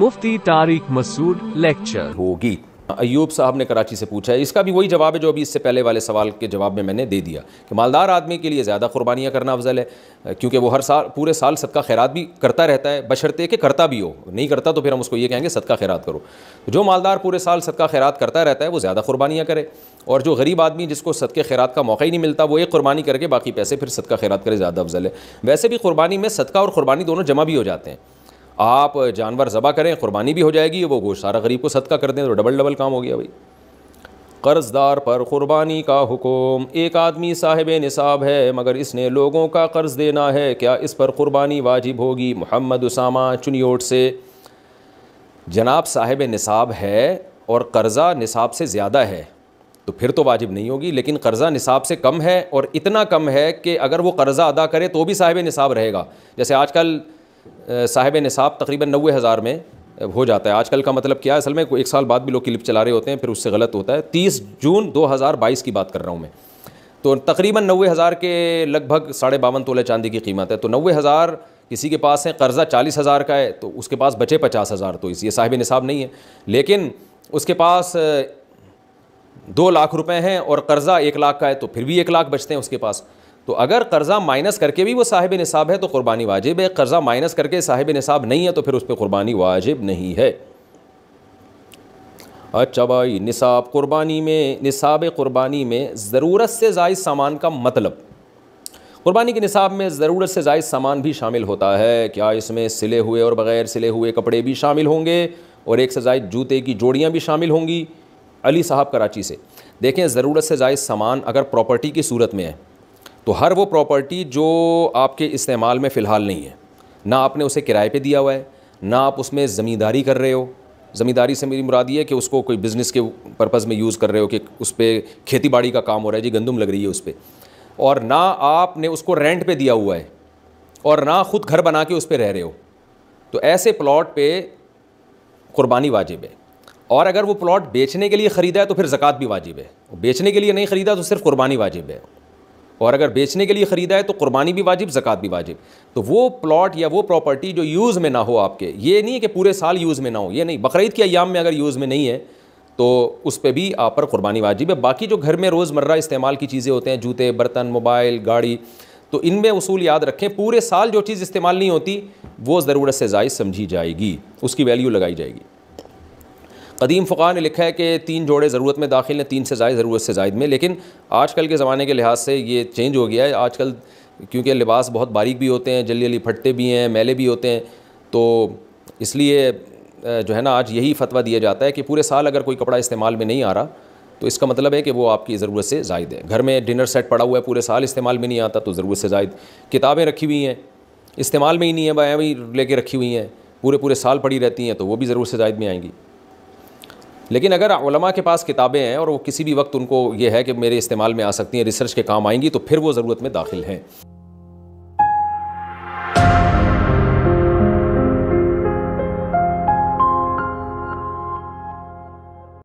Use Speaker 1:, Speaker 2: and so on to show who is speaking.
Speaker 1: मुफ्ती Tariq Masood lecture होगी अयूब साहब ने कराची से पूछा है इसका भी वही जवाब है जो अभी इससे पहले वाले सवाल के जवाब में मैंने दे दिया कि मालदार आदमी के लिए ज़्यादा कुर्बानियाँ करना अफजल है क्योंकि वो हर साल पूरे साल सदका खैरात भी करता रहता है बशरते कि करता भी हो नहीं करता तो फिर हम उसको ये कहेंगे सदका खैरात करो तो जो मालदार पूरे साल सदका खैरात करता रहता है वो ज़्यादा कुर्बानियाँ करे और जो गरीब आदमी जिसको सदके खैरात का मौका ही नहीं मिलता वो एक कुर्बानी करके बाकी पैसे फिर सदका खैरात करे ज़्यादा अफजल है वैसे भी कुर्बानी में सदका और कुर्बानी दोनों जमा भी हो जाते हैं आप जानवर ज़बा करें कुर्बानी भी हो जाएगी वो गोश्त सारा गरीब को सदका कर दें तो डबल डबल काम हो गया भाई कर्जदार पर कुर्बानी का हुक्म एक आदमी साहिब निसाब है मगर इसने लोगों का कर्ज देना है क्या इस पर क़ुरबानी वाजिब होगी मोहम्मद उसामा चुनियोट से जनाब साहिब निसाब है और कर्ज़ा निसाब से ज़्यादा है तो फिर तो वाजिब नहीं होगी लेकिन कर्ज़ा निसाब से कम है और इतना कम है कि अगर वो कर्ज़ा अदा करे तो भी साहिब निसाब रहेगा जैसे आजकल साहिब निसाब तकरीबन नबे हज़ार में हो जाता है आजकल का मतलब क्या है असल में एक साल बाद भी लोग क्लिप चला रहे होते हैं फिर उससे गलत होता है तीस जून दो हज़ार बाईस की बात कर रहा हूँ मैं तो तकरीबन नबे हज़ार के लगभग साढ़े बावन तोले चांदी की कीमत है तो नबे हज़ार किसी के पास है कर्ज़ा चालीस हज़ार का है तो उसके पास बचे पचास हज़ार तो इस ये साहिब निसाब नहीं है लेकिन उसके पास दो लाख रुपए हैं और कर्ज़ा एक लाख का है तो फिर भी एक लाख बचते हैं उसके पास तो अगर कर्ज़ा माइनस करके भी वो साहिब निसाब है तो कुर्बानी वाजिब है कर्ज़ा माइनस करके साहिब निसाब नहीं है तो फिर उस पर कुर्बानी वाजिब नहीं है अच्छा भाई निसाब कुर्बानी में निसाब कुर्बानी में ज़रूरत से जायद सामान का मतलब कुर्बानी के निसाब में ज़रूरत से जायद सामान भी शामिल होता है क्या इसमें सिले हुए और बग़ैर सिले हुए कपड़े भी शामिल होंगे और एक से जायद जूते की जोड़ियाँ भी शामिल होंगी अली साहब कराची से देखें ज़रूरत से जायद सामान अगर प्रॉपर्टी की सूरत में है तो हर वो प्रॉपर्टी जो आपके इस्तेमाल में फ़िलहाल नहीं है ना आपने उसे किराए पे दिया हुआ है ना आप उसमें ज़मींदारी कर रहे हो ज़मींदारी से मेरी मुराद ये है कि उसको कोई बिज़नेस के पर्पज़ में यूज़ कर रहे हो कि उस पर खेती बाड़ी का काम हो रहा है जी गंदम लग रही है उस पर और ना आपने उसको रेंट पे दिया हुआ है और ना ख़ुद घर बना के उस पर रह रहे हो तो ऐसे प्लॉट पे कुर्बानी वाजिब है और अगर वो प्लॉट बेचने के लिए ख़रीदा है तो फिर ज़क़़त भी वाजिब है बेचने के लिए नहीं ख़रीदा तो सिर्फ कुर्बानी वाजिब है और अगर बेचने के लिए ख़रीदा है तो कुर्बानी भी वाजिब ज़क़ात भी वाजिब तो वो प्लॉट या वो प्रॉपर्टी जो यूज़ में ना हो आपके ये नहीं है कि पूरे साल यूज़ में ना हो ये नहीं बकरीद के अयाम में अगर यूज़ में नहीं है तो उस पर भी आप पर कुर्बानी वाजिब है बाकी जो घर में रोज़मर्रा इस्तेमाल की चीज़ें होते हैं जूते बर्तन मोबाइल गाड़ी तो इनमें उसूल याद रखें पूरे साल जो चीज़ इस्तेमाल नहीं होती वो ज़रूरत से जायज़ समझी जाएगी उसकी वैल्यू लगाई जाएगी कदीम फ़ुका ने लिखा है कि तीन जोड़े ज़रूरत में दाखिल हैं तीन से जायद ज़रूरत से जायद में लेकिन आजकल के ज़माने के लिहाज से ये चेंज हो गया है आजकल क्योंकि लिबास बहुत बारीक भी होते हैं जल्दी जल्दी फटते भी हैं मैले भी होते हैं तो इसलिए जो है ना आज यही फतवा दिया जाता है कि पूरे साल अगर कोई कपड़ा इस्तेमाल में नहीं आ रहा तो इसका मतलब है कि वो आपकी ज़रूरत से जायद है घर में डिनर सेट पड़ा हुआ है पूरे साल इस्तेमाल में नहीं आता तो ज़रूरत से जायद किताबें रखी हुई हैं इस्तेमाल में ही नहीं है भी लेके रखी हुई हैं पूरे पूरे साल पड़ी रहती हैं तो वो भी ज़रूरत से जायद में आएंगी लेकिन अगर उलमा के पास किताबें हैं और वो किसी भी वक्त उनको ये है कि मेरे इस्तेमाल में आ सकती हैं रिसर्च के काम आएंगी तो फिर वो ज़रूरत में दाखिल हैं